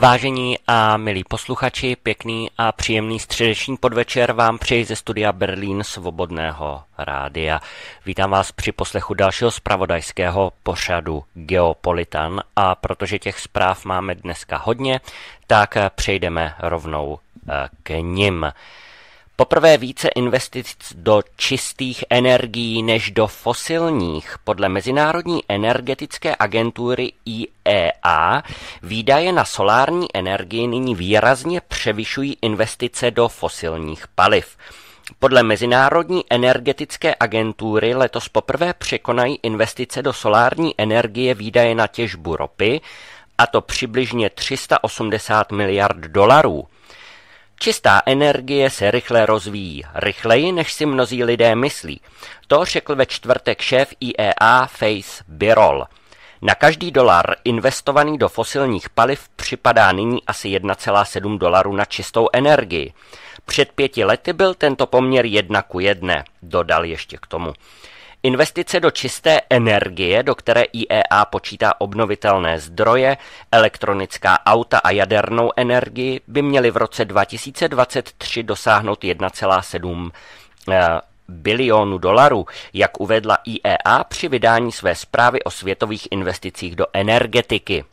Vážení a milí posluchači, pěkný a příjemný středeční podvečer vám přeji ze studia Berlín Svobodného rádia. Vítám vás při poslechu dalšího zpravodajského pořadu Geopolitan a protože těch zpráv máme dneska hodně, tak přejdeme rovnou eh, k nim. Poprvé více investic do čistých energií než do fosilních. Podle Mezinárodní energetické agentury IEA výdaje na solární energii nyní výrazně převyšují investice do fosilních paliv. Podle Mezinárodní energetické agentury letos poprvé překonají investice do solární energie výdaje na těžbu ropy, a to přibližně 380 miliard dolarů. Čistá energie se rychle rozvíjí, rychleji než si mnozí lidé myslí. To řekl ve čtvrtek šéf IEA Face Birol. Na každý dolar investovaný do fosilních paliv připadá nyní asi 1,7 dolarů na čistou energii. Před pěti lety byl tento poměr 1 ku 1, dodal ještě k tomu. Investice do čisté energie, do které IEA počítá obnovitelné zdroje, elektronická auta a jadernou energii, by měly v roce 2023 dosáhnout 1,7 eh, bilionu dolarů, jak uvedla IEA při vydání své zprávy o světových investicích do energetiky.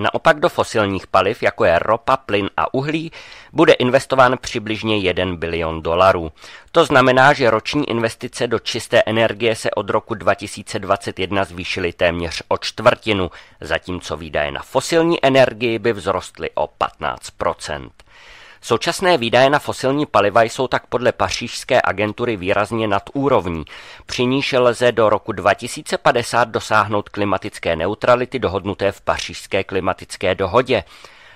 Naopak do fosilních paliv, jako je ropa, plyn a uhlí, bude investován přibližně 1 bilion dolarů. To znamená, že roční investice do čisté energie se od roku 2021 zvýšily téměř o čtvrtinu, zatímco výdaje na fosilní energii by vzrostly o 15 Současné výdaje na fosilní paliva jsou tak podle pařížské agentury výrazně nad úrovní. Při níž lze do roku 2050 dosáhnout klimatické neutrality dohodnuté v pařížské klimatické dohodě.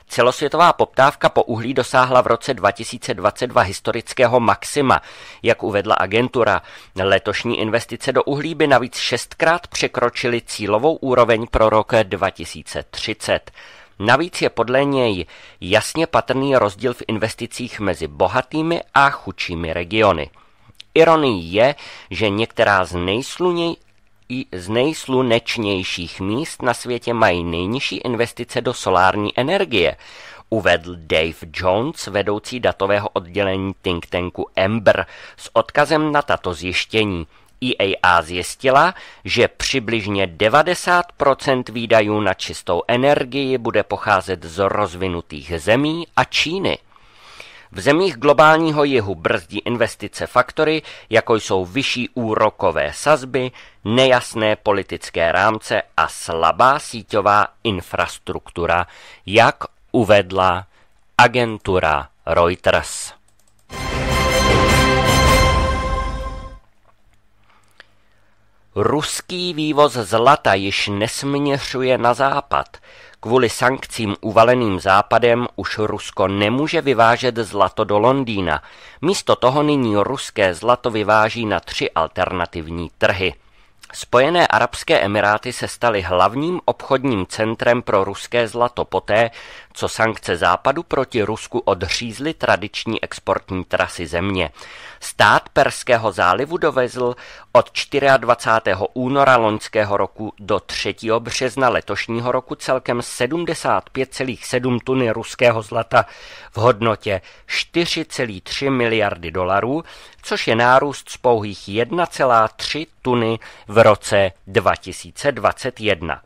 Celosvětová poptávka po uhlí dosáhla v roce 2022 historického maxima, jak uvedla agentura. Letošní investice do uhlí by navíc šestkrát překročily cílovou úroveň pro rok 2030. Navíc je podle něj jasně patrný rozdíl v investicích mezi bohatými a chudšími regiony. Ironií je, že některá z, nejsluněj, z nejslunečnějších míst na světě mají nejnižší investice do solární energie, uvedl Dave Jones, vedoucí datového oddělení think tanku Ember, s odkazem na tato zjištění – EAA zjistila, že přibližně 90 výdajů na čistou energii bude pocházet z rozvinutých zemí a Číny. V zemích globálního jihu brzdí investice faktory, jako jsou vyšší úrokové sazby, nejasné politické rámce a slabá síťová infrastruktura, jak uvedla agentura Reuters. Ruský vývoz zlata již nesměřuje na západ. Kvůli sankcím uvaleným západem už Rusko nemůže vyvážet zlato do Londýna. Místo toho nyní ruské zlato vyváží na tři alternativní trhy. Spojené arabské emiráty se staly hlavním obchodním centrem pro ruské zlato poté, co sankce západu proti Rusku odřízly tradiční exportní trasy země. Stát Perského zálivu dovezl od 24. února loňského roku do 3. března letošního roku celkem 75,7 tuny ruského zlata v hodnotě 4,3 miliardy dolarů, což je nárůst z pouhých 1,3 tuny v roce 2021.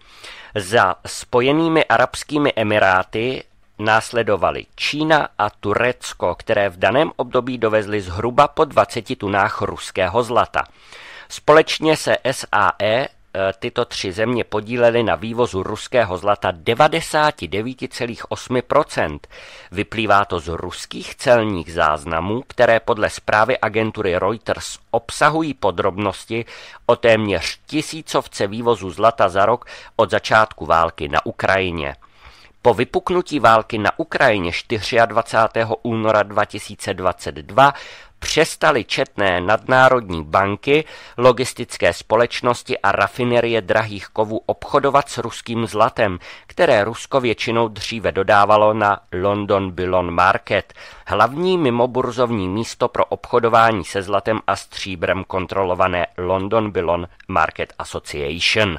Za Spojenými arabskými emiráty následovaly Čína a Turecko, které v daném období dovezly zhruba po 20 tunách ruského zlata. Společně se SAE Eh, tyto tři země podílely na vývozu ruského zlata 99,8%. Vyplývá to z ruských celních záznamů, které podle zprávy agentury Reuters obsahují podrobnosti o téměř tisícovce vývozu zlata za rok od začátku války na Ukrajině. Po vypuknutí války na Ukrajině 24. února 2022 přestaly četné nadnárodní banky, logistické společnosti a rafinerie drahých kovů obchodovat s ruským zlatem, které Rusko většinou dříve dodávalo na London Billon Market, hlavní mimoburzovní místo pro obchodování se zlatem a stříbrem kontrolované London Billon Market Association.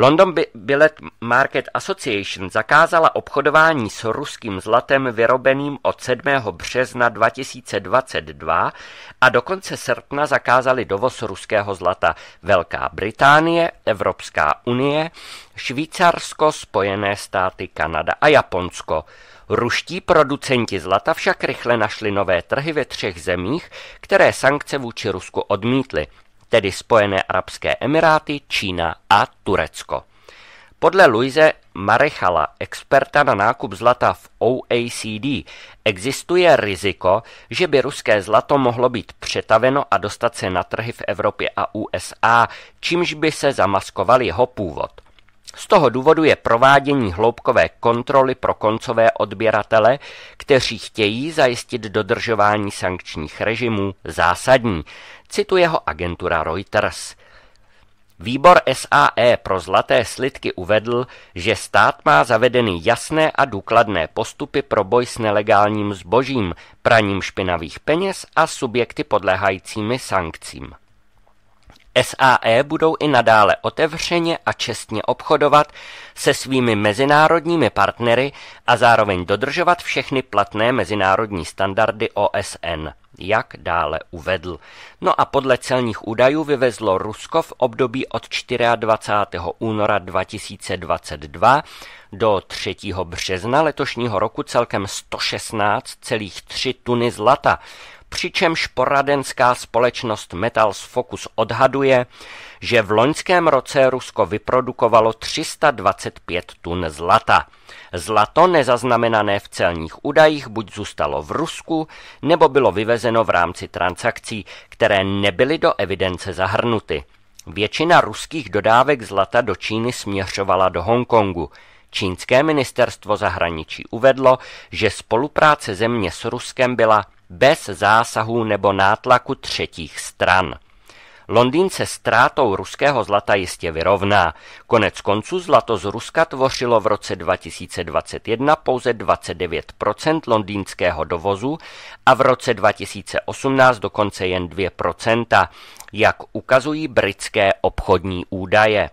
London Billet Market Association zakázala obchodování s ruským zlatem vyrobeným od 7. března 2022 a do konce srpna zakázali dovoz ruského zlata Velká Británie, Evropská unie, Švýcarsko, Spojené státy, Kanada a Japonsko. Ruští producenti zlata však rychle našli nové trhy ve třech zemích, které sankce vůči Rusku odmítly – tedy Spojené arabské emiráty, Čína a Turecko. Podle Luise Marechala, experta na nákup zlata v OACD, existuje riziko, že by ruské zlato mohlo být přetaveno a dostat se na trhy v Evropě a USA, čímž by se zamaskoval jeho původ – z toho důvodu je provádění hloubkové kontroly pro koncové odběratele, kteří chtějí zajistit dodržování sankčních režimů, zásadní, cituje ho agentura Reuters. Výbor SAE pro zlaté slidky uvedl, že stát má zavedeny jasné a důkladné postupy pro boj s nelegálním zbožím, praním špinavých peněz a subjekty podléhajícími sankcím. SAE budou i nadále otevřeně a čestně obchodovat se svými mezinárodními partnery a zároveň dodržovat všechny platné mezinárodní standardy OSN, jak dále uvedl. No a podle celních údajů vyvezlo Rusko v období od 24. února 2022 do 3. března letošního roku celkem 116,3 tuny zlata, přičemž poradenská společnost Metals Focus odhaduje, že v loňském roce Rusko vyprodukovalo 325 tun zlata. Zlato nezaznamenané v celních údajích buď zůstalo v Rusku, nebo bylo vyvezeno v rámci transakcí, které nebyly do evidence zahrnuty. Většina ruských dodávek zlata do Číny směřovala do Hongkongu. Čínské ministerstvo zahraničí uvedlo, že spolupráce země s Ruskem byla bez zásahů nebo nátlaku třetích stran. Londýn se ztrátou ruského zlata jistě vyrovná. Konec konců zlato z Ruska tvořilo v roce 2021 pouze 29 londýnského dovozu a v roce 2018 dokonce jen 2 jak ukazují britské obchodní údaje.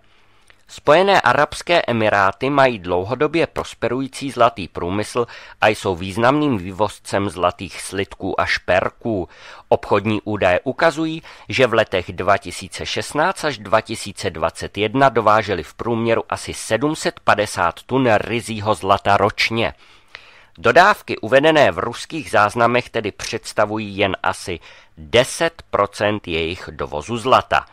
Spojené arabské emiráty mají dlouhodobě prosperující zlatý průmysl a jsou významným vývozcem zlatých slitků a šperků. Obchodní údaje ukazují, že v letech 2016 až 2021 dováželi v průměru asi 750 tun rizího zlata ročně. Dodávky uvedené v ruských záznamech tedy představují jen asi 10 jejich dovozu zlata.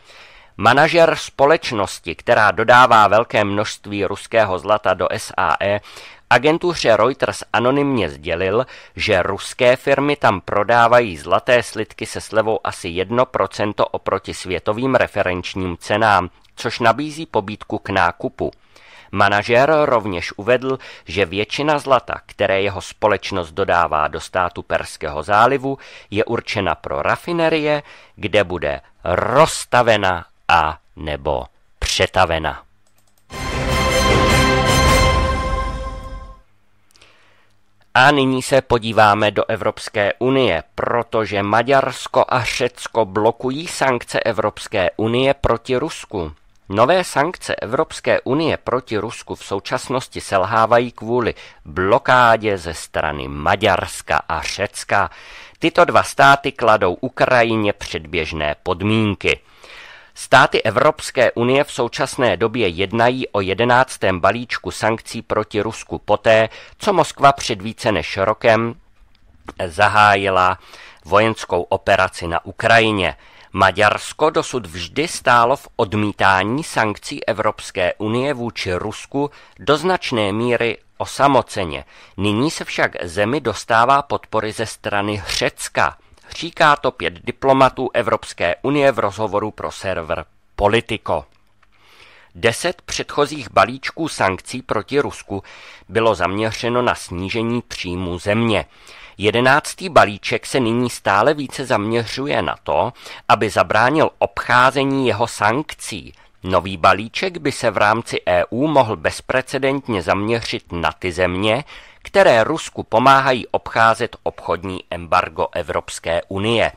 Manažer společnosti, která dodává velké množství ruského zlata do SAE, agentuře Reuters anonymně sdělil, že ruské firmy tam prodávají zlaté slitky se slevou asi 1% oproti světovým referenčním cenám, což nabízí pobídku k nákupu. Manažér rovněž uvedl, že většina zlata, které jeho společnost dodává do státu Perského zálivu, je určena pro rafinerie, kde bude rozstavena a nebo přetavena. A nyní se podíváme do Evropské unie, protože Maďarsko a Řecko blokují sankce Evropské unie proti Rusku. Nové sankce Evropské unie proti Rusku v současnosti selhávají kvůli blokádě ze strany Maďarska a Řecka. Tyto dva státy kladou Ukrajině předběžné podmínky – Státy Evropské unie v současné době jednají o jedenáctém balíčku sankcí proti Rusku poté, co Moskva před více než rokem zahájila vojenskou operaci na Ukrajině. Maďarsko dosud vždy stálo v odmítání sankcí Evropské unie vůči Rusku do značné míry osamoceně. Nyní se však zemi dostává podpory ze strany Řecka. Říká to pět diplomatů Evropské unie v rozhovoru pro server Politico. Deset předchozích balíčků sankcí proti Rusku bylo zaměřeno na snížení příjmu země. Jedenáctý balíček se nyní stále více zaměřuje na to, aby zabránil obcházení jeho sankcí. Nový balíček by se v rámci EU mohl bezprecedentně zaměřit na ty země, které Rusku pomáhají obcházet obchodní embargo Evropské unie.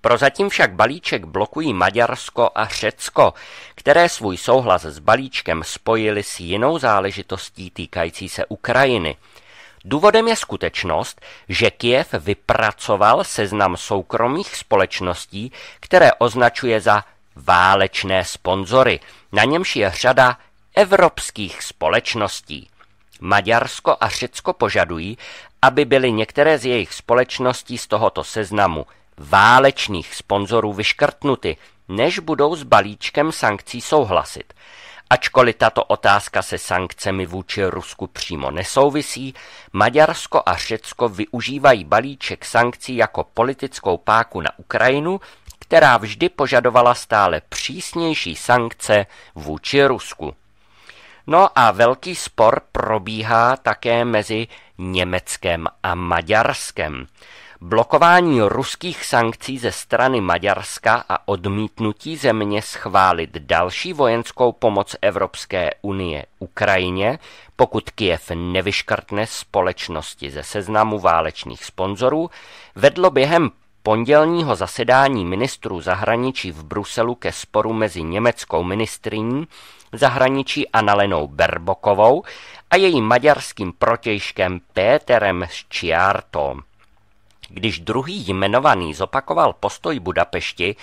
Prozatím však balíček blokují Maďarsko a Řecko, které svůj souhlas s balíčkem spojili s jinou záležitostí týkající se Ukrajiny. Důvodem je skutečnost, že Kiev vypracoval seznam soukromých společností, které označuje za válečné sponzory. Na němž je řada evropských společností. Maďarsko a Řecko požadují, aby byly některé z jejich společností z tohoto seznamu válečných sponzorů vyškrtnuty, než budou s balíčkem sankcí souhlasit. Ačkoliv tato otázka se sankcemi vůči Rusku přímo nesouvisí, Maďarsko a Řecko využívají balíček sankcí jako politickou páku na Ukrajinu, která vždy požadovala stále přísnější sankce vůči Rusku. No a velký spor probíhá také mezi Německem a Maďarskem. Blokování ruských sankcí ze strany Maďarska a odmítnutí země schválit další vojenskou pomoc Evropské unie Ukrajině, pokud Kiev nevyškrtne společnosti ze seznamu válečných sponzorů, vedlo během pondělního zasedání ministrů zahraničí v Bruselu ke sporu mezi německou ministriní zahraničí Analenou Berbokovou a jejím maďarským protějškem Péterem Sciarto. Když druhý jmenovaný zopakoval postoj Budapešti,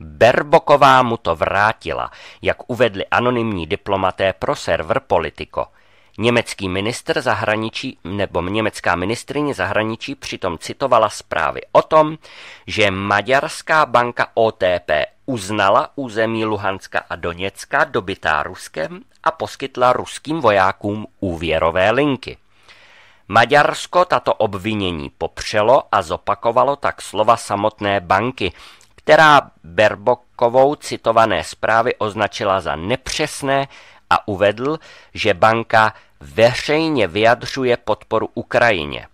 Berboková mu to vrátila, jak uvedli anonymní diplomaté pro server Politico – Německý ministr zahraničí nebo německá ministrině zahraničí přitom citovala zprávy o tom, že maďarská banka OTP uznala území Luhanska a Doněcka dobytá Ruskem a poskytla ruským vojákům úvěrové linky. Maďarsko tato obvinění popřelo a zopakovalo tak slova samotné banky, která Berbokovou citované zprávy označila za nepřesné a uvedl, že banka veřejně vyjadřuje podporu Ukrajině.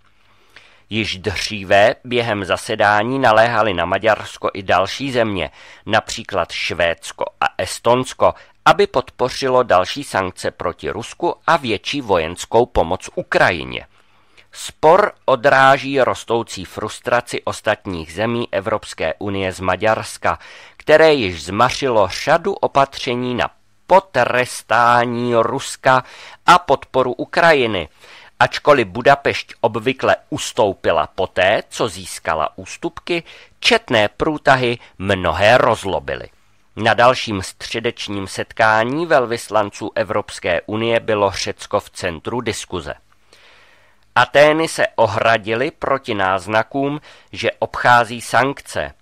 Již dříve během zasedání naléhali na Maďarsko i další země, například Švédsko a Estonsko, aby podpořilo další sankce proti Rusku a větší vojenskou pomoc Ukrajině. Spor odráží rostoucí frustraci ostatních zemí Evropské unie z Maďarska, které již zmařilo řadu opatření na potrestání Ruska a podporu Ukrajiny. Ačkoliv Budapešť obvykle ustoupila poté, co získala ústupky, četné průtahy mnohé rozlobily. Na dalším středečním setkání velvyslanců Evropské unie bylo Řecko v centru diskuze. Atény se ohradily proti náznakům, že obchází sankce –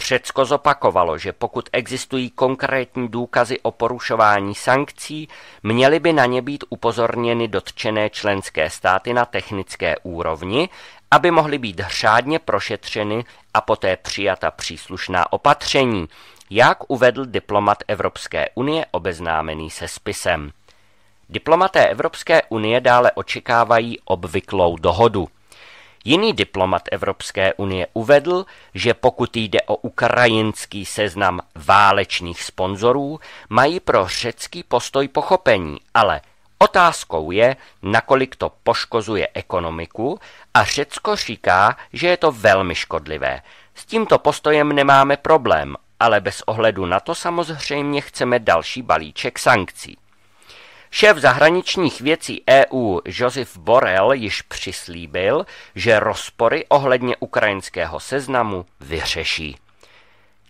Řecko zopakovalo, že pokud existují konkrétní důkazy o porušování sankcí, měly by na ně být upozorněny dotčené členské státy na technické úrovni, aby mohly být řádně prošetřeny a poté přijata příslušná opatření, jak uvedl diplomat Evropské unie obeznámený se spisem. Diplomaté Evropské unie dále očekávají obvyklou dohodu. Jiný diplomat Evropské unie uvedl, že pokud jde o ukrajinský seznam válečných sponzorů, mají pro řecký postoj pochopení, ale otázkou je, nakolik to poškozuje ekonomiku a Řecko říká, že je to velmi škodlivé. S tímto postojem nemáme problém, ale bez ohledu na to samozřejmě chceme další balíček sankcí. Šéf zahraničních věcí EU Josef Borrell již přislíbil, že rozpory ohledně ukrajinského seznamu vyřeší.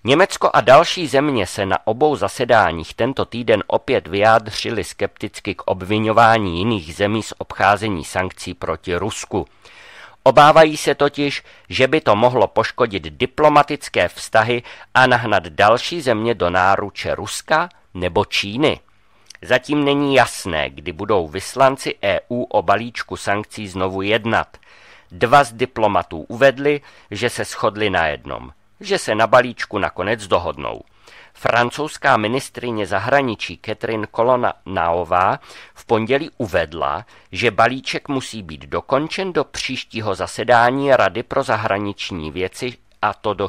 Německo a další země se na obou zasedáních tento týden opět vyjádřili skepticky k obvinování jiných zemí z obcházení sankcí proti Rusku. Obávají se totiž, že by to mohlo poškodit diplomatické vztahy a nahnat další země do náruče Ruska nebo Číny. Zatím není jasné, kdy budou vyslanci EU o balíčku sankcí znovu jednat. Dva z diplomatů uvedli, že se shodli na jednom, že se na balíčku nakonec dohodnou. Francouzská ministrině zahraničí Catherine Colonna-Naová v pondělí uvedla, že balíček musí být dokončen do příštího zasedání Rady pro zahraniční věci a to do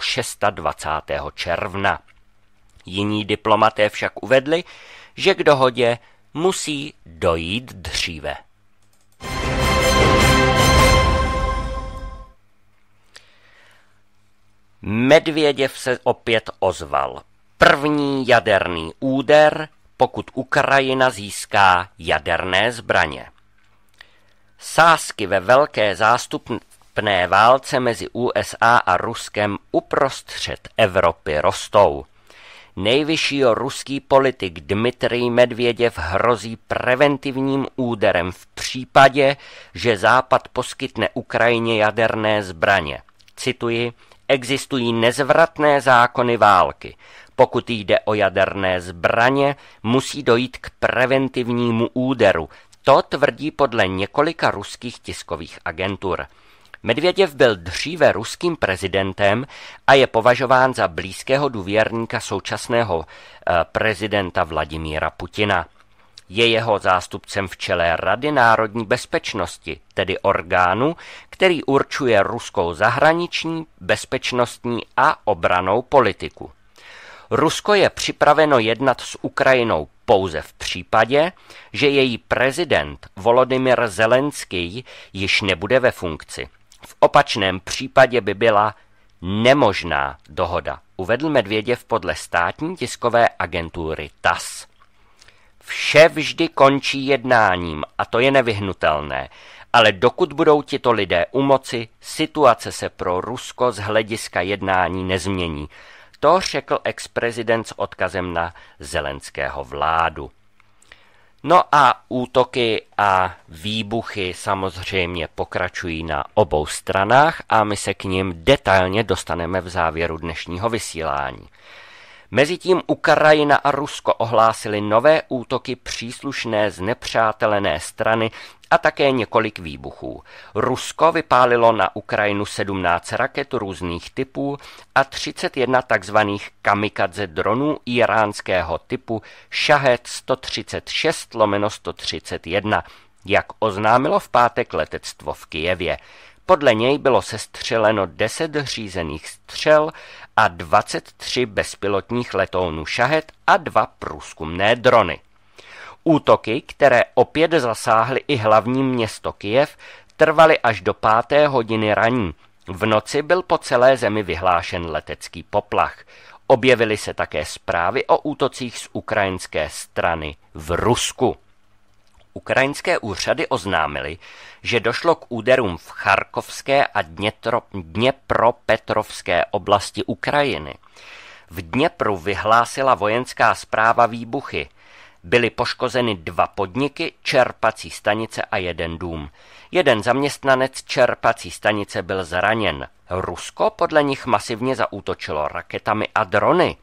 26. června. Jiní diplomaté však uvedli, že k dohodě musí dojít dříve. Medvěděv se opět ozval. První jaderný úder, pokud Ukrajina získá jaderné zbraně. Sázky ve velké zástupné válce mezi USA a Ruskem uprostřed Evropy rostou. Nejvyšší ruský politik Dmitrij Medvěděv hrozí preventivním úderem v případě, že Západ poskytne Ukrajině jaderné zbraně. Cituji, existují nezvratné zákony války. Pokud jde o jaderné zbraně, musí dojít k preventivnímu úderu. To tvrdí podle několika ruských tiskových agentur. Medvěděv byl dříve ruským prezidentem a je považován za blízkého důvěrníka současného eh, prezidenta Vladimíra Putina. Je jeho zástupcem v čele Rady národní bezpečnosti, tedy orgánu, který určuje ruskou zahraniční, bezpečnostní a obranou politiku. Rusko je připraveno jednat s Ukrajinou pouze v případě, že její prezident Volodymyr Zelenský již nebude ve funkci. V opačném případě by byla nemožná dohoda, uvedl Medvěděv podle státní tiskové agentury TAS. Vše vždy končí jednáním a to je nevyhnutelné, ale dokud budou tito lidé u moci, situace se pro Rusko z hlediska jednání nezmění. To řekl ex-prezident s odkazem na Zelenského vládu. No a útoky a výbuchy samozřejmě pokračují na obou stranách a my se k ním detailně dostaneme v závěru dnešního vysílání. Mezitím Ukrajina a Rusko ohlásili nové útoky příslušné z nepřátelené strany a také několik výbuchů. Rusko vypálilo na Ukrajinu 17 raket různých typů a 31 tzv. kamikadze dronů iránského typu Shahed 136 lomeno 131, jak oznámilo v pátek letectvo v Kijevě. Podle něj bylo sestřeleno 10 řízených střel a 23 bezpilotních letounů Shahed a dva průzkumné drony. Útoky, které opět zasáhly i hlavní město Kijev, trvaly až do páté hodiny raní. V noci byl po celé zemi vyhlášen letecký poplach. Objevily se také zprávy o útocích z ukrajinské strany v Rusku. Ukrajinské úřady oznámily, že došlo k úderům v Charkovské a Dněpropetrovské oblasti Ukrajiny. V Dněpru vyhlásila vojenská zpráva výbuchy – Byly poškozeny dva podniky, čerpací stanice a jeden dům. Jeden zaměstnanec čerpací stanice byl zraněn. Rusko podle nich masivně zaútočilo raketami a drony.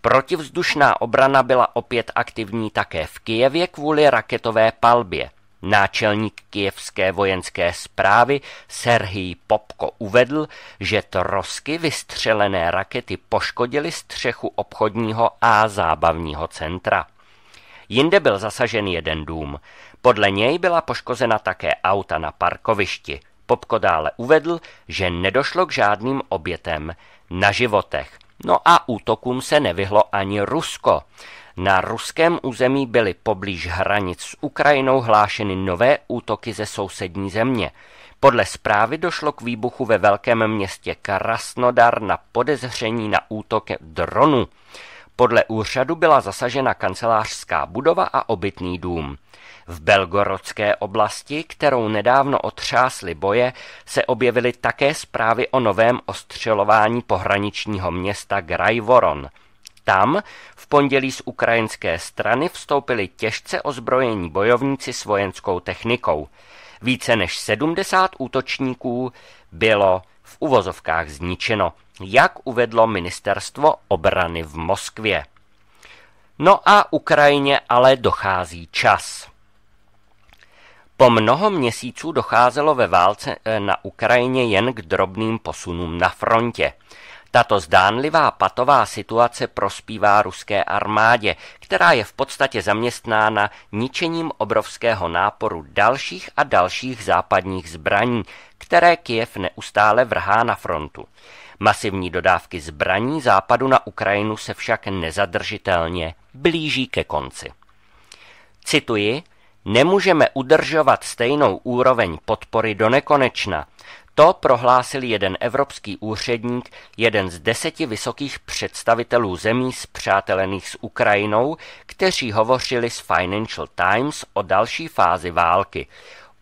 Protivzdušná obrana byla opět aktivní také v Kijevě kvůli raketové palbě. Náčelník kijevské vojenské zprávy Serhij Popko uvedl, že trosky vystřelené rakety poškodily střechu obchodního a zábavního centra. Jinde byl zasažen jeden dům. Podle něj byla poškozena také auta na parkovišti. Popko dále uvedl, že nedošlo k žádným obětem na životech. No a útokům se nevyhlo ani Rusko. Na ruském území byly poblíž hranic s Ukrajinou hlášeny nové útoky ze sousední země. Podle zprávy došlo k výbuchu ve velkém městě Krasnodar na podezření na útok dronu. Podle úřadu byla zasažena kancelářská budova a obytný dům. V belgorodské oblasti, kterou nedávno otřásly boje, se objevily také zprávy o novém ostřelování pohraničního města Grajvoron. Tam v pondělí z ukrajinské strany vstoupili těžce ozbrojení bojovníci s vojenskou technikou. Více než 70 útočníků bylo v uvozovkách zničeno jak uvedlo ministerstvo obrany v Moskvě. No a Ukrajině ale dochází čas. Po mnoho měsíců docházelo ve válce eh, na Ukrajině jen k drobným posunům na frontě. Tato zdánlivá patová situace prospívá ruské armádě, která je v podstatě zaměstnána ničením obrovského náporu dalších a dalších západních zbraní, které Kiev neustále vrhá na frontu. Masivní dodávky zbraní západu na Ukrajinu se však nezadržitelně blíží ke konci. Cituji, nemůžeme udržovat stejnou úroveň podpory do nekonečna. To prohlásil jeden evropský úředník, jeden z deseti vysokých představitelů zemí zpřátelených s Ukrajinou, kteří hovořili s Financial Times o další fázi války.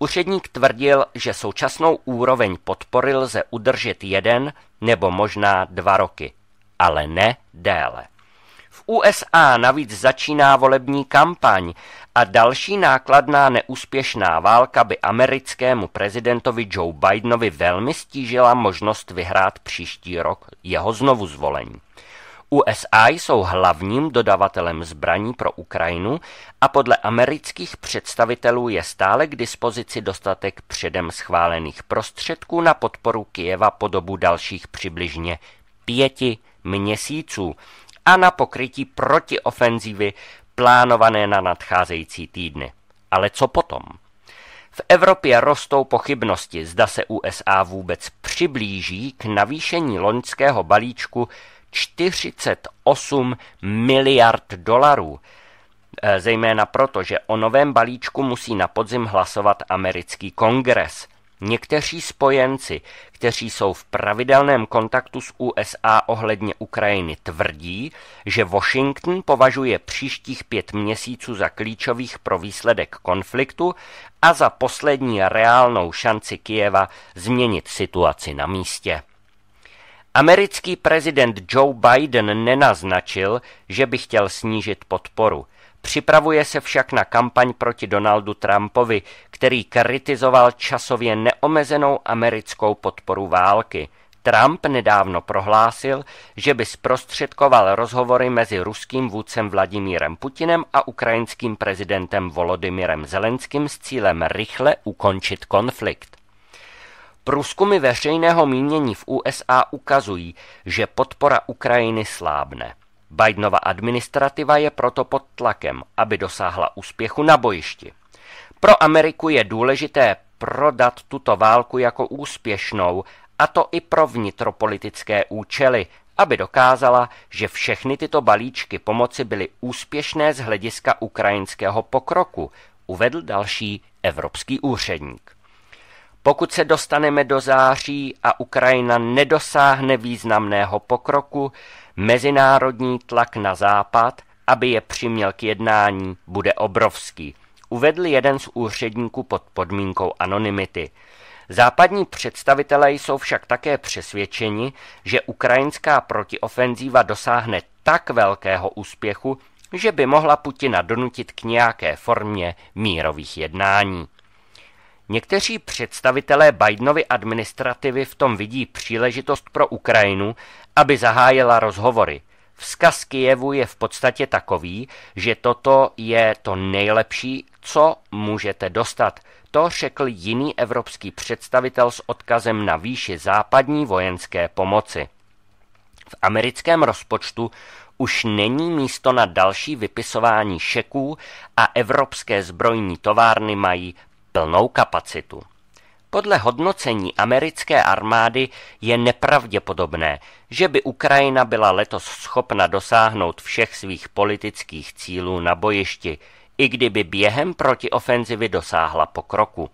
Úředník tvrdil, že současnou úroveň podpory lze udržet jeden nebo možná dva roky, ale ne déle. V USA navíc začíná volební kampaň a další nákladná neúspěšná válka by americkému prezidentovi Joe Bidenovi velmi stížila možnost vyhrát příští rok jeho znovu zvolení. USA jsou hlavním dodavatelem zbraní pro Ukrajinu a podle amerických představitelů je stále k dispozici dostatek předem schválených prostředků na podporu Kijeva po dobu dalších přibližně pěti měsíců a na pokrytí protiofenzívy plánované na nadcházející týdny. Ale co potom? V Evropě rostou pochybnosti, zda se USA vůbec přiblíží k navýšení loňského balíčku 48 miliard dolarů. Eh, zejména proto, že o novém balíčku musí na podzim hlasovat americký kongres. Někteří spojenci, kteří jsou v pravidelném kontaktu s USA ohledně Ukrajiny, tvrdí, že Washington považuje příštích pět měsíců za klíčových pro výsledek konfliktu a za poslední reálnou šanci Kijeva změnit situaci na místě. Americký prezident Joe Biden nenaznačil, že by chtěl snížit podporu. Připravuje se však na kampaň proti Donaldu Trumpovi, který kritizoval časově neomezenou americkou podporu války. Trump nedávno prohlásil, že by zprostředkoval rozhovory mezi ruským vůdcem Vladimírem Putinem a ukrajinským prezidentem Volodymyrem Zelenským s cílem rychle ukončit konflikt. Průzkumy veřejného mínění v USA ukazují, že podpora Ukrajiny slábne. Bidenova administrativa je proto pod tlakem, aby dosáhla úspěchu na bojišti. Pro Ameriku je důležité prodat tuto válku jako úspěšnou, a to i pro vnitropolitické účely, aby dokázala, že všechny tyto balíčky pomoci byly úspěšné z hlediska ukrajinského pokroku, uvedl další evropský úředník. Pokud se dostaneme do září a Ukrajina nedosáhne významného pokroku, mezinárodní tlak na západ, aby je přiměl k jednání, bude obrovský, uvedl jeden z úředníků pod podmínkou anonymity. Západní představitelé jsou však také přesvědčeni, že ukrajinská protiofenzíva dosáhne tak velkého úspěchu, že by mohla Putina donutit k nějaké formě mírových jednání. Někteří představitelé Bidenovy administrativy v tom vidí příležitost pro Ukrajinu, aby zahájila rozhovory. Vzkaz Kijevu je v podstatě takový, že toto je to nejlepší, co můžete dostat. To řekl jiný evropský představitel s odkazem na výši západní vojenské pomoci. V americkém rozpočtu už není místo na další vypisování šeků a evropské zbrojní továrny mají plnou kapacitu. Podle hodnocení americké armády je nepravděpodobné, že by Ukrajina byla letos schopna dosáhnout všech svých politických cílů na bojišti, i kdyby během protiofenzivy dosáhla pokroku.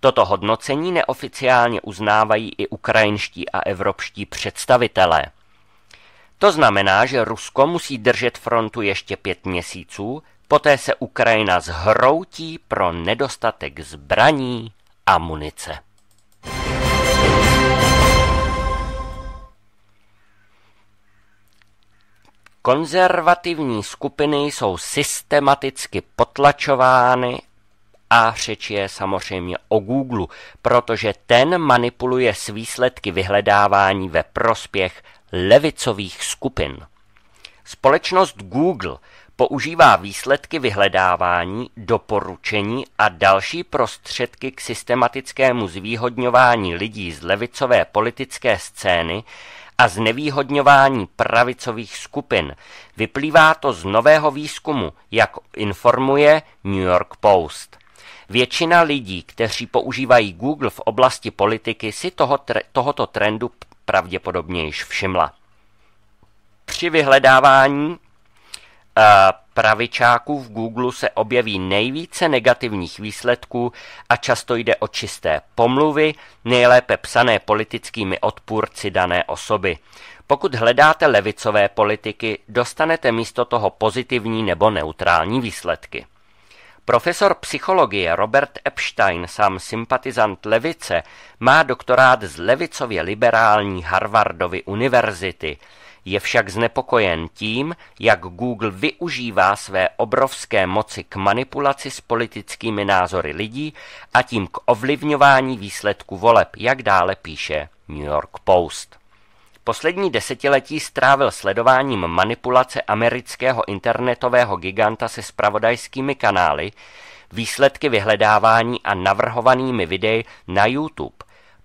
Toto hodnocení neoficiálně uznávají i ukrajinští a evropští představitelé. To znamená, že Rusko musí držet frontu ještě pět měsíců, Poté se Ukrajina zhroutí pro nedostatek zbraní a munice. Konzervativní skupiny jsou systematicky potlačovány a řeč je samozřejmě o Google, protože ten manipuluje s výsledky vyhledávání ve prospěch levicových skupin. Společnost Google – Používá výsledky vyhledávání, doporučení a další prostředky k systematickému zvýhodňování lidí z levicové politické scény a znevýhodňování pravicových skupin. Vyplývá to z nového výzkumu, jak informuje New York Post. Většina lidí, kteří používají Google v oblasti politiky, si toho tre- tohoto trendu pravděpodobně již všimla. Při vyhledávání pravičáků v Google se objeví nejvíce negativních výsledků a často jde o čisté pomluvy, nejlépe psané politickými odpůrci dané osoby. Pokud hledáte levicové politiky, dostanete místo toho pozitivní nebo neutrální výsledky. Profesor psychologie Robert Epstein, sám sympatizant levice, má doktorát z levicově liberální Harvardovy univerzity – je však znepokojen tím, jak Google využívá své obrovské moci k manipulaci s politickými názory lidí a tím k ovlivňování výsledku voleb, jak dále píše New York Post. Poslední desetiletí strávil sledováním manipulace amerického internetového giganta se spravodajskými kanály, výsledky vyhledávání a navrhovanými videi na YouTube,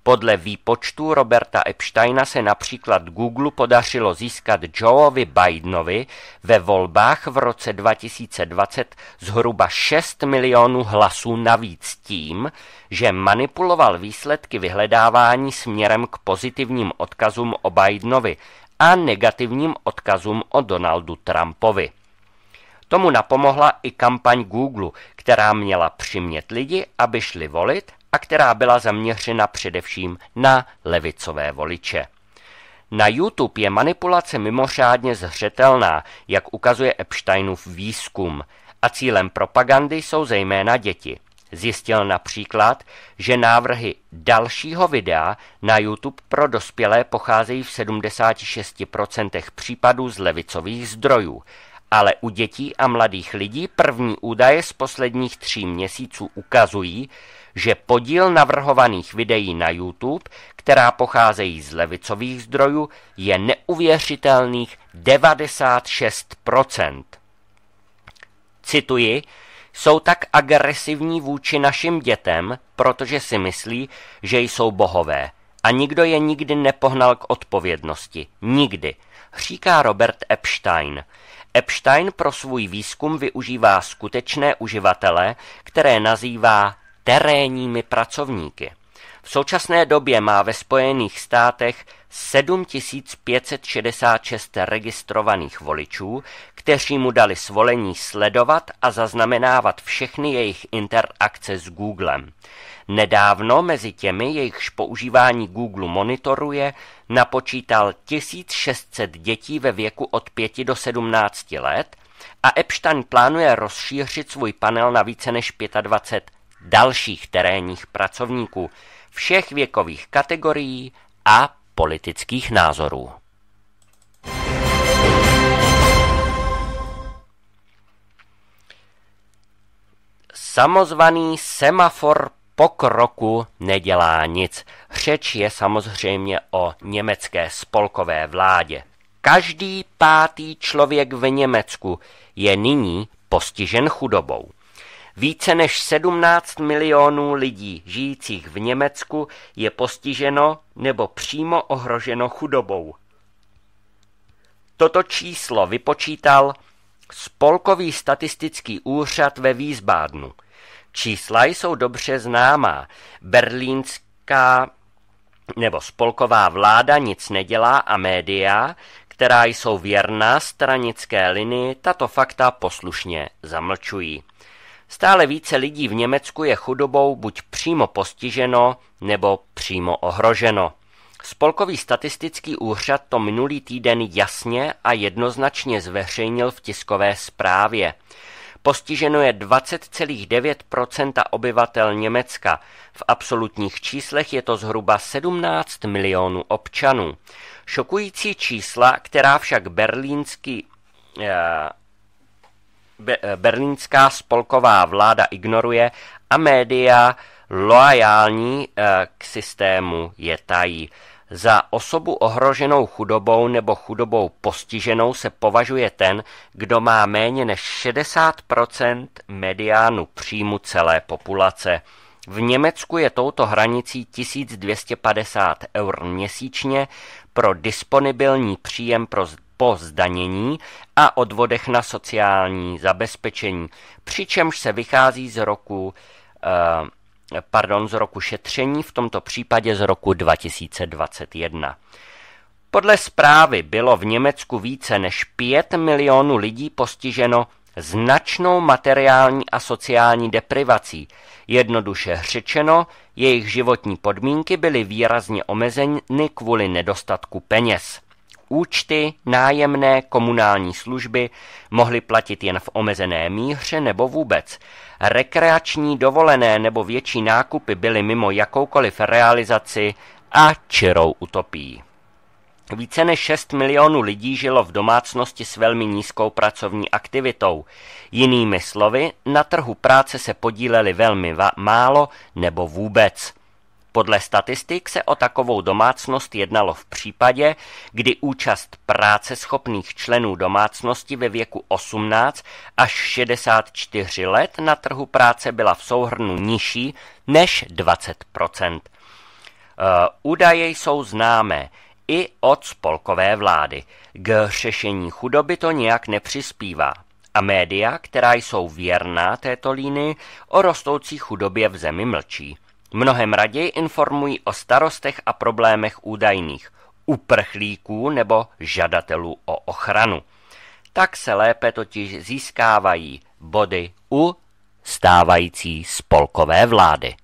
podle výpočtů Roberta Epsteina se například Google podařilo získat Joeovi Bidenovi ve volbách v roce 2020 zhruba 6 milionů hlasů navíc tím, že manipuloval výsledky vyhledávání směrem k pozitivním odkazům o Bidenovi a negativním odkazům o Donaldu Trumpovi. Tomu napomohla i kampaň Google, která měla přimět lidi, aby šli volit a která byla zaměřena především na levicové voliče. Na YouTube je manipulace mimořádně zřetelná, jak ukazuje Epsteinův výzkum, a cílem propagandy jsou zejména děti. Zjistil například, že návrhy dalšího videa na YouTube pro dospělé pocházejí v 76% případů z levicových zdrojů, ale u dětí a mladých lidí první údaje z posledních tří měsíců ukazují, že podíl navrhovaných videí na YouTube, která pocházejí z levicových zdrojů, je neuvěřitelných 96%. Cituji, jsou tak agresivní vůči našim dětem, protože si myslí, že jsou bohové. A nikdo je nikdy nepohnal k odpovědnosti. Nikdy. Říká Robert Epstein. Epstein pro svůj výzkum využívá skutečné uživatele, které nazývá terénními pracovníky. V současné době má ve Spojených státech 7566 registrovaných voličů, kteří mu dali svolení sledovat a zaznamenávat všechny jejich interakce s Googlem. Nedávno mezi těmi, jejichž používání Google monitoruje, napočítal 1600 dětí ve věku od 5 do 17 let a Epstein plánuje rozšířit svůj panel na více než 25 dalších terénních pracovníků všech věkových kategorií a politických názorů. Samozvaný semafor pokroku nedělá nic. Řeč je samozřejmě o německé spolkové vládě. Každý pátý člověk v Německu je nyní postižen chudobou. Více než 17 milionů lidí žijících v Německu je postiženo nebo přímo ohroženo chudobou. Toto číslo vypočítal Spolkový statistický úřad ve Výzbádnu. Čísla jsou dobře známá. Berlínská nebo spolková vláda nic nedělá a média, která jsou věrná stranické linii, tato fakta poslušně zamlčují. Stále více lidí v Německu je chudobou buď přímo postiženo nebo přímo ohroženo. Spolkový statistický úřad to minulý týden jasně a jednoznačně zveřejnil v tiskové zprávě. Postiženo je 20,9 obyvatel Německa. V absolutních číslech je to zhruba 17 milionů občanů. Šokující čísla, která však berlínský eh, Eh, berlínská spolková vláda ignoruje a média loajální eh, k systému je tají. Za osobu ohroženou chudobou nebo chudobou postiženou se považuje ten, kdo má méně než 60 mediánu příjmu celé populace. V Německu je touto hranicí 1250 eur měsíčně pro disponibilní příjem pro po zdanění a odvodech na sociální zabezpečení, přičemž se vychází z roku eh, pardon, z roku šetření, v tomto případě z roku 2021. Podle zprávy bylo v Německu více než 5 milionů lidí postiženo značnou materiální a sociální deprivací. Jednoduše řečeno, jejich životní podmínky byly výrazně omezeny kvůli nedostatku peněz. Účty, nájemné, komunální služby mohly platit jen v omezené míře nebo vůbec. Rekreační dovolené nebo větší nákupy byly mimo jakoukoliv realizaci a čirou utopií. Více než 6 milionů lidí žilo v domácnosti s velmi nízkou pracovní aktivitou. Jinými slovy, na trhu práce se podíleli velmi málo nebo vůbec. Podle statistik se o takovou domácnost jednalo v případě, kdy účast práceschopných členů domácnosti ve věku 18 až 64 let na trhu práce byla v souhrnu nižší než 20 eh, Údaje jsou známé i od spolkové vlády. K řešení chudoby to nijak nepřispívá. A média, která jsou věrná této líny, o rostoucí chudobě v zemi mlčí. Mnohem raději informují o starostech a problémech údajných uprchlíků nebo žadatelů o ochranu. Tak se lépe totiž získávají body u stávající spolkové vlády.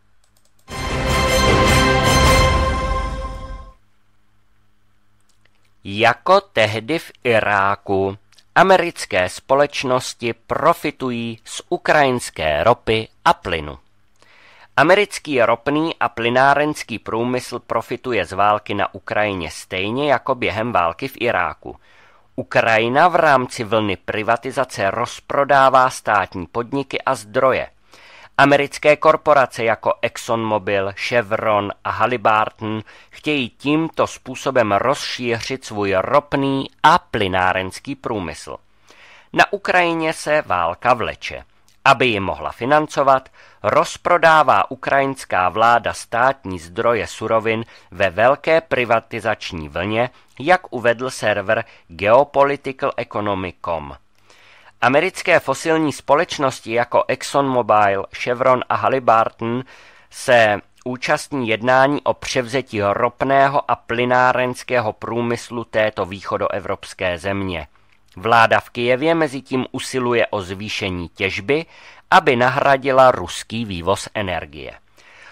Jako tehdy v Iráku, americké společnosti profitují z ukrajinské ropy a plynu. Americký ropný a plynárenský průmysl profituje z války na Ukrajině stejně jako během války v Iráku. Ukrajina v rámci vlny privatizace rozprodává státní podniky a zdroje. Americké korporace jako ExxonMobil, Chevron a Halliburton chtějí tímto způsobem rozšířit svůj ropný a plynárenský průmysl. Na Ukrajině se válka vleče. Aby ji mohla financovat, rozprodává ukrajinská vláda státní zdroje surovin ve velké privatizační vlně, jak uvedl server geopoliticaleconomy.com. Americké fosilní společnosti jako ExxonMobil, Chevron a Halliburton se účastní jednání o převzetí ropného a plynárenského průmyslu této východoevropské země – Vláda v Kijevě mezitím usiluje o zvýšení těžby, aby nahradila ruský vývoz energie.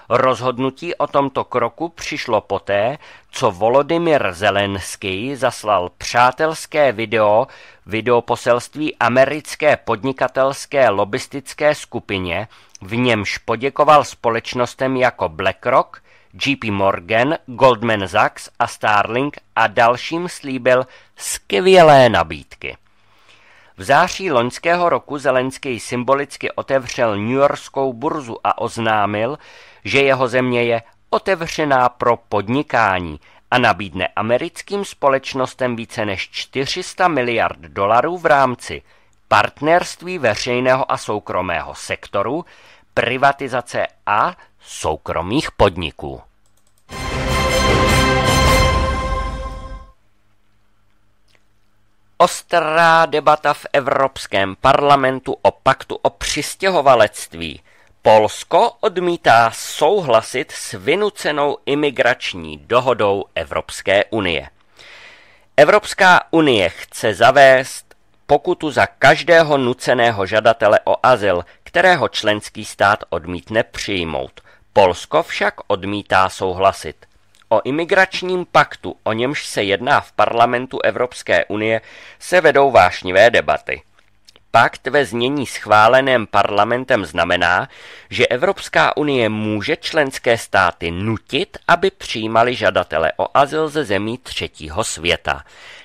Rozhodnutí o tomto kroku přišlo poté, co Volodymyr Zelenský zaslal přátelské video videoposelství americké podnikatelské lobistické skupině, v němž poděkoval společnostem jako BlackRock, JP Morgan, Goldman Sachs a Starlink a dalším slíbil skvělé nabídky. V září loňského roku Zelenský symbolicky otevřel Yorkskou burzu a oznámil, že jeho země je otevřená pro podnikání a nabídne americkým společnostem více než 400 miliard dolarů v rámci partnerství veřejného a soukromého sektoru, privatizace a soukromých podniků. Ostrá debata v Evropském parlamentu o paktu o přistěhovalectví. Polsko odmítá souhlasit s vynucenou imigrační dohodou Evropské unie. Evropská unie chce zavést pokutu za každého nuceného žadatele o azyl, kterého členský stát odmítne přijmout – Polsko však odmítá souhlasit. O imigračním paktu, o němž se jedná v parlamentu Evropské unie, se vedou vášnivé debaty. Pakt ve znění schváleném parlamentem znamená, že Evropská unie může členské státy nutit, aby přijímali žadatele o azyl ze zemí třetího světa.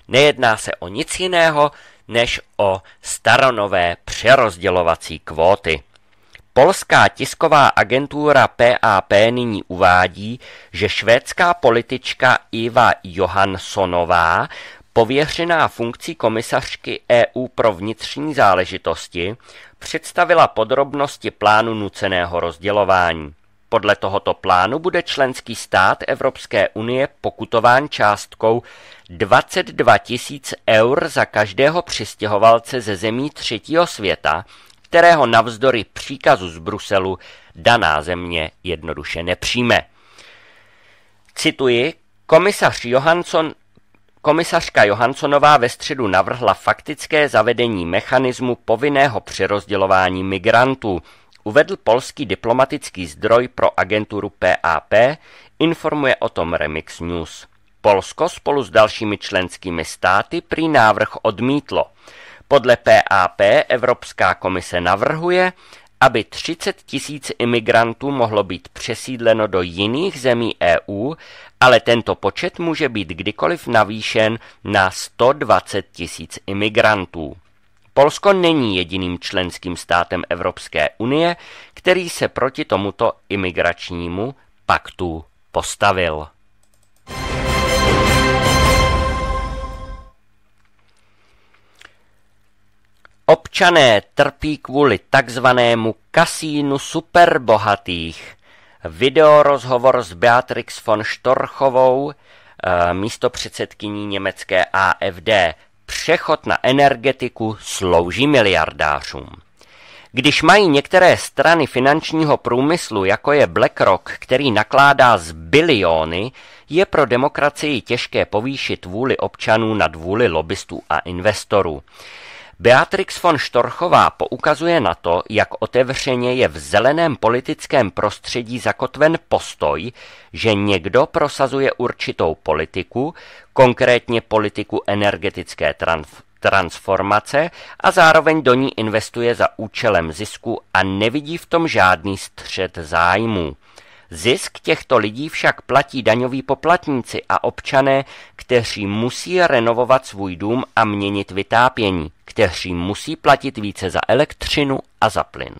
Nejedná se o nic jiného než o staronové přerozdělovací kvóty. Polská tisková agentura PAP nyní uvádí, že švédská politička Iva Johanssonová, pověřená funkcí komisařky EU pro vnitřní záležitosti, představila podrobnosti plánu nuceného rozdělování. Podle tohoto plánu bude členský stát Evropské unie pokutován částkou 22 000 eur za každého přistěhovalce ze zemí třetího světa, kterého navzdory příkazu z Bruselu daná země jednoduše nepřijme. Cituji, komisař Johansson Komisařka Johanssonová ve středu navrhla faktické zavedení mechanismu povinného přerozdělování migrantů, uvedl polský diplomatický zdroj pro agenturu PAP, informuje o tom Remix News. Polsko spolu s dalšími členskými státy prý návrh odmítlo. Podle PAP Evropská komise navrhuje, aby 30 tisíc imigrantů mohlo být přesídleno do jiných zemí EU, ale tento počet může být kdykoliv navýšen na 120 tisíc imigrantů. Polsko není jediným členským státem Evropské unie, který se proti tomuto imigračnímu paktu postavil. Občané trpí kvůli takzvanému kasínu superbohatých. Videorozhovor s Beatrix von Storchovou, eh, místo předsedkyní německé AFD. Přechod na energetiku slouží miliardářům. Když mají některé strany finančního průmyslu, jako je BlackRock, který nakládá z biliony, je pro demokracii těžké povýšit vůli občanů nad vůli lobbystů a investorů. Beatrix von Storchová poukazuje na to, jak otevřeně je v zeleném politickém prostředí zakotven postoj, že někdo prosazuje určitou politiku, konkrétně politiku energetické trans transformace a zároveň do ní investuje za účelem zisku a nevidí v tom žádný střed zájmů. Zisk těchto lidí však platí daňoví poplatníci a občané, kteří musí renovovat svůj dům a měnit vytápění, kteří musí platit více za elektřinu a za plyn.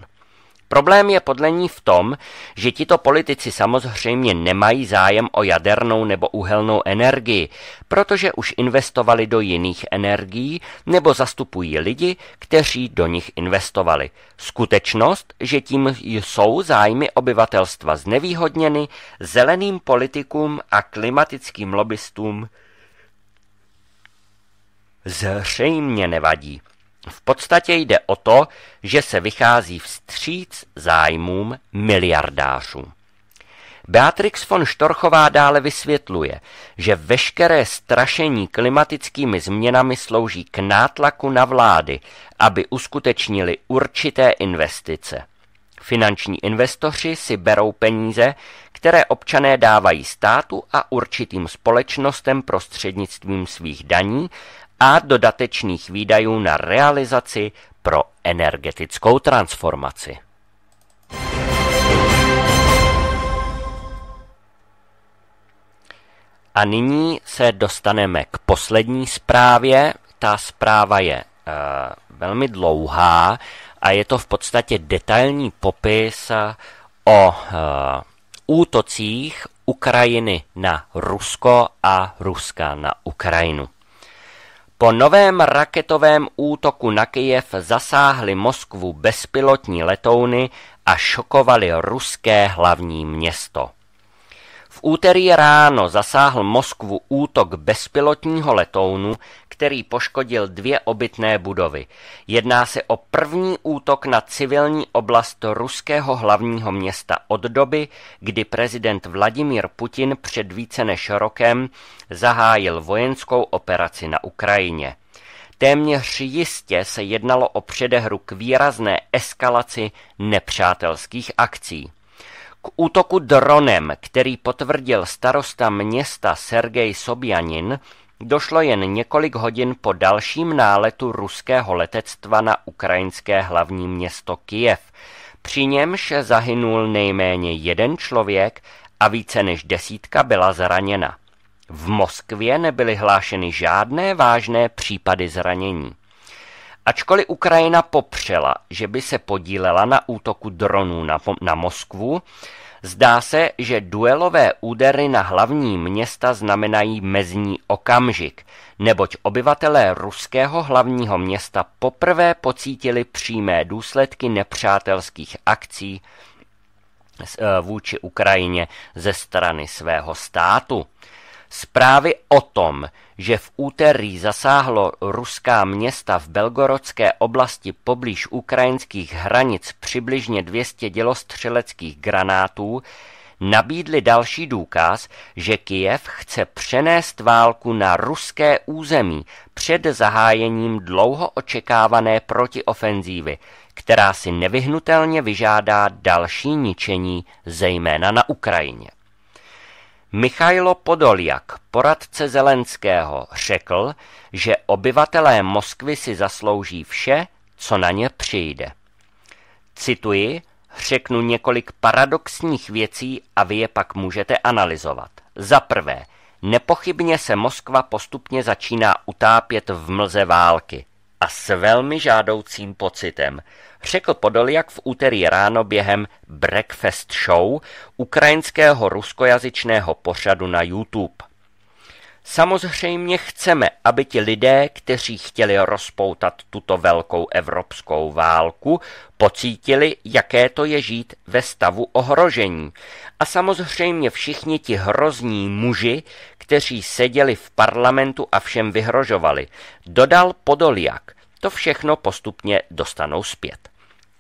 Problém je podle ní v tom, že tito politici samozřejmě nemají zájem o jadernou nebo uhelnou energii, protože už investovali do jiných energií nebo zastupují lidi, kteří do nich investovali. Skutečnost, že tím jsou zájmy obyvatelstva znevýhodněny zeleným politikům a klimatickým lobbystům, zřejmě nevadí. V podstatě jde o to, že se vychází vstříc zájmům miliardářů. Beatrix von Štorchová dále vysvětluje, že veškeré strašení klimatickými změnami slouží k nátlaku na vlády, aby uskutečnili určité investice. Finanční investoři si berou peníze, které občané dávají státu a určitým společnostem prostřednictvím svých daní a dodatečných výdajů na realizaci pro energetickou transformaci. A nyní se dostaneme k poslední zprávě. Ta zpráva je e, velmi dlouhá a je to v podstatě detailní popis eh, o e, útocích Ukrajiny na Rusko a Ruska na Ukrajinu. Po novém raketovém útoku na Kyjev zasáhly Moskvu bezpilotní letouny a šokovaly ruské hlavní město. V úterý ráno zasáhl Moskvu útok bezpilotního letounu, který poškodil dvě obytné budovy. Jedná se o první útok na civilní oblast ruského hlavního města od doby, kdy prezident Vladimír Putin před více než rokem zahájil vojenskou operaci na Ukrajině. Téměř jistě se jednalo o předehru k výrazné eskalaci nepřátelských akcí. K útoku dronem, který potvrdil starosta města Sergej Sobjanin, došlo jen několik hodin po dalším náletu ruského letectva na ukrajinské hlavní město Kijev. Při němž zahynul nejméně jeden člověk a více než desítka byla zraněna. V Moskvě nebyly hlášeny žádné vážné případy zranění. Ačkoliv Ukrajina popřela, že by se podílela na útoku dronů na, na Moskvu, Zdá se, že duelové údery na hlavní města znamenají mezní okamžik, neboť obyvatelé ruského hlavního města poprvé pocítili přímé důsledky nepřátelských akcí eh, vůči Ukrajině ze strany svého státu. Zprávy o tom, že v úterý zasáhlo ruská města v Belgorodské oblasti poblíž ukrajinských hranic přibližně 200 dělostřeleckých granátů, nabídli další důkaz, že Kijev chce přenést válku na ruské území před zahájením dlouho očekávané protiofenzívy, která si nevyhnutelně vyžádá další ničení, zejména na Ukrajině. Michailo Podoljak, poradce Zelenského, řekl, že obyvatelé Moskvy si zaslouží vše, co na ně přijde. Cituji, řeknu několik paradoxních věcí a vy je pak můžete analyzovat. Za prvé, nepochybně se Moskva postupně začíná utápět v mlze války a s velmi žádoucím pocitem, řekl Podoljak v úterý ráno během Breakfast Show ukrajinského ruskojazyčného pořadu na YouTube. Samozřejmě chceme, aby ti lidé, kteří chtěli rozpoutat tuto velkou evropskou válku, pocítili, jaké to je žít ve stavu ohrožení. A samozřejmě všichni ti hrozní muži, kteří seděli v parlamentu a všem vyhrožovali, dodal Podoljak to všechno postupně dostanou zpět.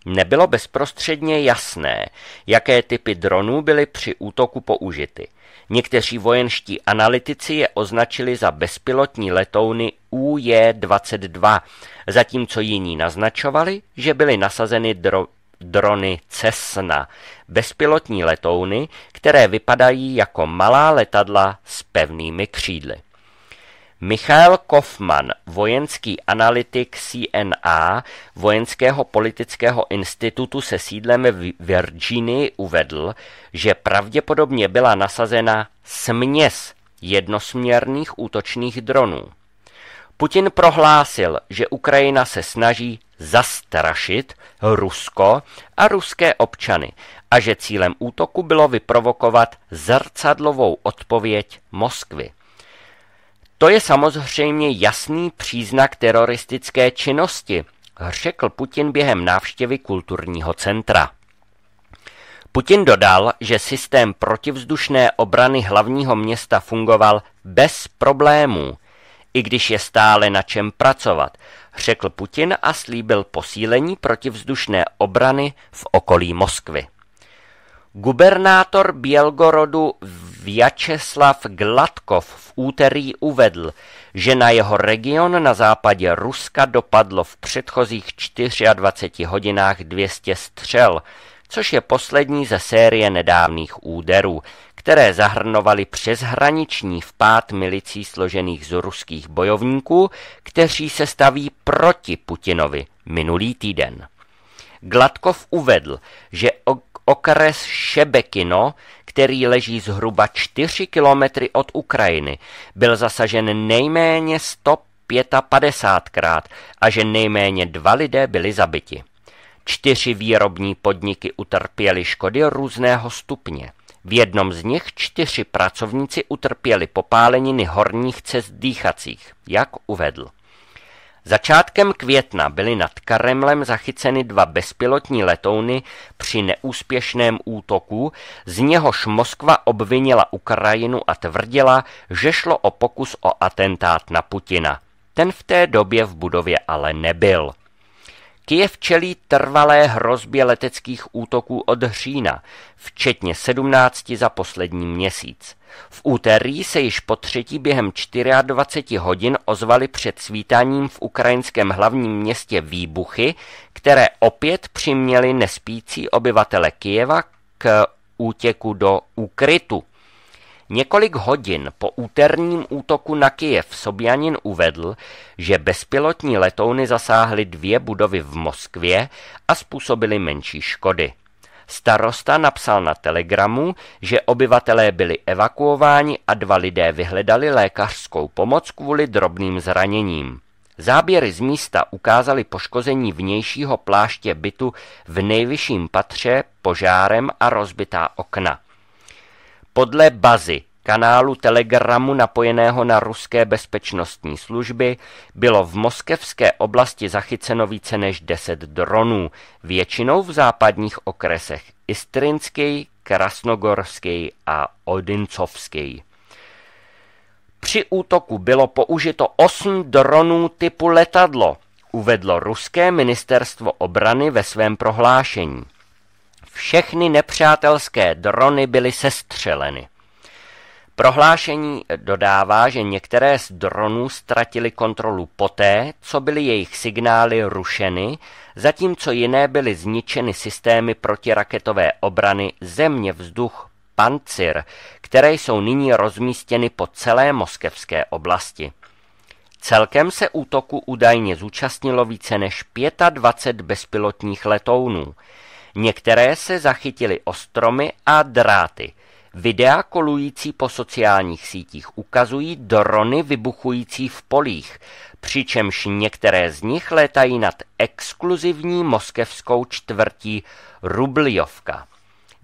Nebylo bezprostředně jasné, jaké typy dronů byly při útoku použity. Někteří vojenští analytici je označili za bezpilotní letouny UJ-22, zatímco jiní naznačovali, že byly nasazeny dro- drony Cessna, bezpilotní letouny, které vypadají jako malá letadla s pevnými křídly. Michael Kofman, vojenský analytik CNA Vojenského politického institutu se sídlem v Virginii uvedl, že pravděpodobně byla nasazena směs jednosměrných útočných dronů. Putin prohlásil, že Ukrajina se snaží zastrašit Rusko a ruské občany a že cílem útoku bylo vyprovokovat zrcadlovou odpověď Moskvy. To je samozřejmě jasný příznak teroristické činnosti, řekl Putin během návštěvy kulturního centra. Putin dodal, že systém protivzdušné obrany hlavního města fungoval bez problémů, i když je stále na čem pracovat, řekl Putin a slíbil posílení protivzdušné obrany v okolí Moskvy. Gubernátor Bělgorodu Vyacheslav Gladkov v úterý uvedl, že na jeho region na západě Ruska dopadlo v předchozích 24 hodinách 200 střel, což je poslední ze série nedávných úderů, které zahrnovaly přeshraniční vpád milicí složených z ruských bojovníků, kteří se staví proti Putinovi minulý týden. Gladkov uvedl, že okres Šebekino, který leží zhruba 4 kilometry od Ukrajiny, byl zasažen nejméně 155krát a že nejméně dva lidé byli zabiti. Čtyři výrobní podniky utrpěly škody různého stupně. V jednom z nich čtyři pracovníci utrpěli popáleniny horních cest dýchacích, jak uvedl. Začátkem května byly nad Karemlem zachyceny dva bezpilotní letouny při neúspěšném útoku, z něhož Moskva obvinila Ukrajinu a tvrdila, že šlo o pokus o atentát na Putina. Ten v té době v budově ale nebyl. Kiev čelí trvalé hrozbě leteckých útoků od října, včetně 17 za poslední měsíc. V úterý se již po třetí během 24 hodin ozvaly před svítáním v ukrajinském hlavním městě výbuchy, které opět přiměly nespící obyvatele Kyjeva k útěku do úkrytu. Několik hodin po úterním útoku na Kyjev Sobjanin uvedl, že bezpilotní letouny zasáhly dvě budovy v Moskvě a způsobily menší škody. Starosta napsal na telegramu, že obyvatelé byli evakuováni a dva lidé vyhledali lékařskou pomoc kvůli drobným zraněním. Záběry z místa ukázaly poškození vnějšího pláště bytu v nejvyšším patře, požárem a rozbitá okna. Podle bazy kanálu Telegramu napojeného na ruské bezpečnostní služby bylo v moskevské oblasti zachyceno více než 10 dronů, většinou v západních okresech Istrinský, Krasnogorský a Odincovský. Při útoku bylo použito 8 dronů typu letadlo, uvedlo ruské ministerstvo obrany ve svém prohlášení. Všechny nepřátelské drony byly sestřeleny. Prohlášení dodává, že některé z dronů ztratili kontrolu poté, co byly jejich signály rušeny, zatímco jiné byly zničeny systémy protiraketové obrany země vzduch Pancir, které jsou nyní rozmístěny po celé moskevské oblasti. Celkem se útoku údajně zúčastnilo více než 25 bezpilotních letounů. Některé se zachytily stromy a dráty. Videa kolující po sociálních sítích ukazují drony vybuchující v polích, přičemž některé z nich létají nad exkluzivní moskevskou čtvrtí Rubljovka.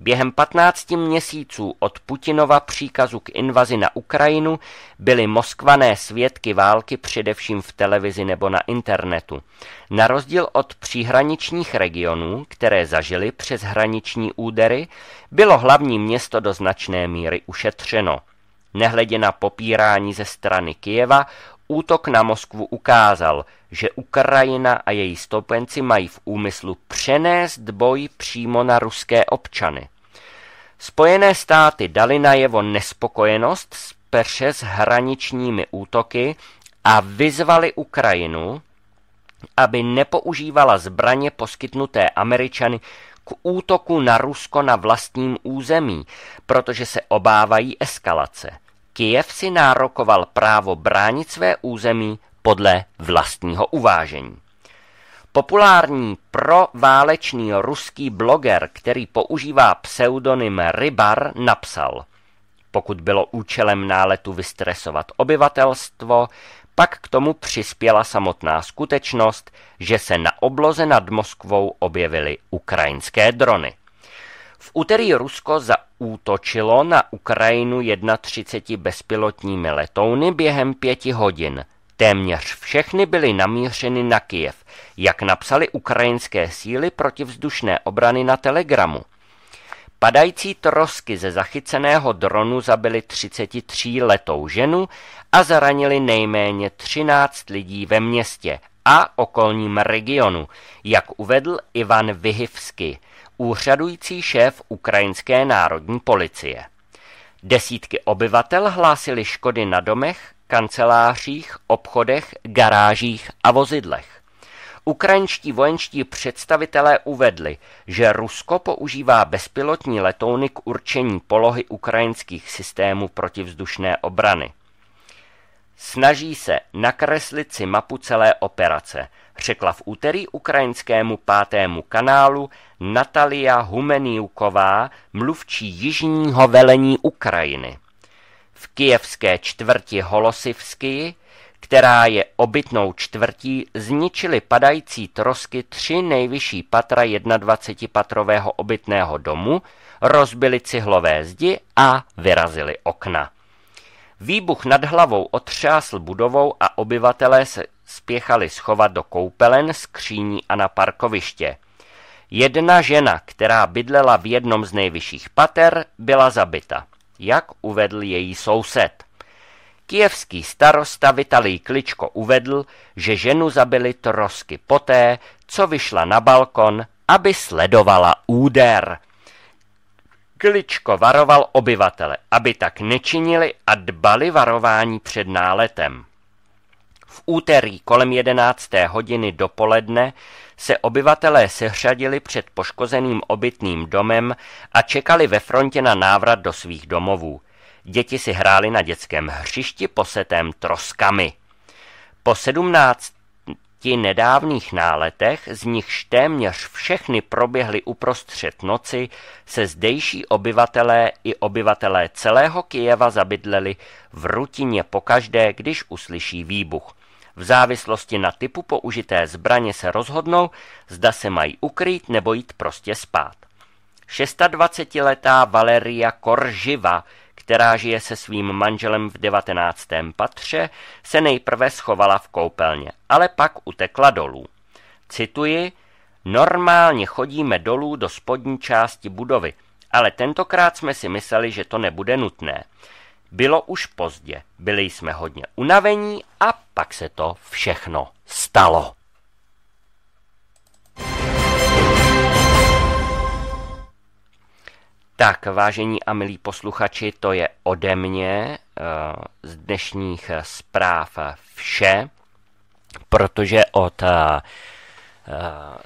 Během 15 měsíců od Putinova příkazu k invazi na Ukrajinu byly moskvané svědky války především v televizi nebo na internetu. Na rozdíl od příhraničních regionů, které zažily přes hraniční údery, bylo hlavní město do značné míry ušetřeno. Nehledě na popírání ze strany Kijeva, Útok na Moskvu ukázal, že Ukrajina a její stoupenci mají v úmyslu přenést boj přímo na ruské občany. Spojené státy dali najevo nespokojenost s perše s hraničními útoky a vyzvali Ukrajinu, aby nepoužívala zbraně poskytnuté Američany k útoku na Rusko na vlastním území, protože se obávají eskalace. Kiev si nárokoval právo bránit své území podle vlastního uvážení. Populární proválečný ruský bloger, který používá pseudonym Rybar, napsal Pokud bylo účelem náletu vystresovat obyvatelstvo, pak k tomu přispěla samotná skutečnost, že se na obloze nad Moskvou objevily ukrajinské drony. V úterý Rusko zaútočilo na Ukrajinu 31 bezpilotními letouny během pěti hodin. Téměř všechny byly namířeny na Kijev, jak napsali ukrajinské síly protivzdušné obrany na Telegramu. Padající trosky ze zachyceného dronu zabily 33 letou ženu a zaranili nejméně 13 lidí ve městě a okolním regionu, jak uvedl Ivan Vyhivsky – úřadující šéf ukrajinské národní policie. Desítky obyvatel hlásili škody na domech, kancelářích, obchodech, garážích a vozidlech. Ukrajinští vojenští představitelé uvedli, že Rusko používá bezpilotní letouny k určení polohy ukrajinských systémů protivzdušné obrany. Snaží se nakreslit si mapu celé operace, řekla v úterý ukrajinskému pátému kanálu Natalia Humeniuková, mluvčí jižního velení Ukrajiny. V kijevské čtvrti Holosivsky, která je obytnou čtvrtí, zničili padající trosky tři nejvyšší patra 21-patrového obytného domu, rozbili cihlové zdi a vyrazili okna. Výbuch nad hlavou otřásl budovou a obyvatelé se spěchali schovat do koupelen, skříní a na parkoviště. Jedna žena, která bydlela v jednom z nejvyšších pater, byla zabita, jak uvedl její soused. Kijevský starosta Vitalij Kličko uvedl, že ženu zabili trosky poté, co vyšla na balkon, aby sledovala úder. Kličko varoval obyvatele, aby tak nečinili a dbali varování před náletem. V úterý kolem 11. hodiny dopoledne se obyvatelé seřadili před poškozeným obytným domem a čekali ve frontě na návrat do svých domovů. Děti si hrály na dětském hřišti posetém troskami. Po 17 pěti nedávných náletech, z nichž téměř všechny proběhly uprostřed noci, se zdejší obyvatelé i obyvatelé celého Kijeva zabydleli v rutině pokaždé, když uslyší výbuch. V závislosti na typu použité zbraně se rozhodnou, zda se mají ukrýt nebo jít prostě spát. 26-letá Valeria Korživa která žije se svým manželem v 19. patře, se nejprve schovala v koupelně, ale pak utekla dolů. Cituji, normálně chodíme dolů do spodní části budovy, ale tentokrát jsme si mysleli, že to nebude nutné. Bylo už pozdě, byli jsme hodně unavení a pak se to všechno stalo. Yeah. Tak, vážení a milí posluchači, to je ode mě eh, z dnešních zpráv vše, protože od eh, eh,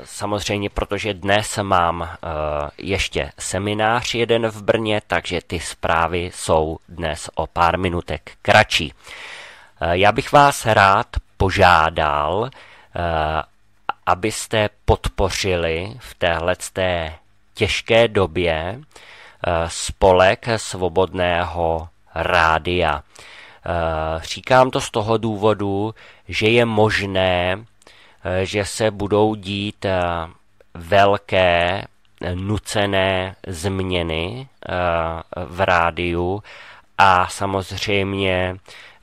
samozřejmě, protože dnes mám ještě seminář jeden v Brně, takže ty zprávy jsou dnes o pár minutek kratší. Já bych vás rád požádal, abyste podpořili v téhle těžké době Eh, spolek svobodného rádia. Eh, říkám to z toho důvodu, že je možné, eh, že se budou dít velké nucené změny v rádiu a samozřejmě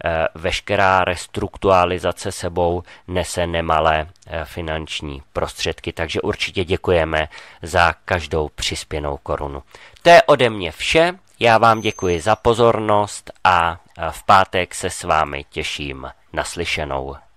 eh, veškerá restruktualizace sebou nese nemalé eh, finanční prostředky, takže určitě děkujeme za každou přispěnou korunu. To je ode mě vše, já vám děkuji za pozornost a eh, v pátek se s vámi těším naslyšenou.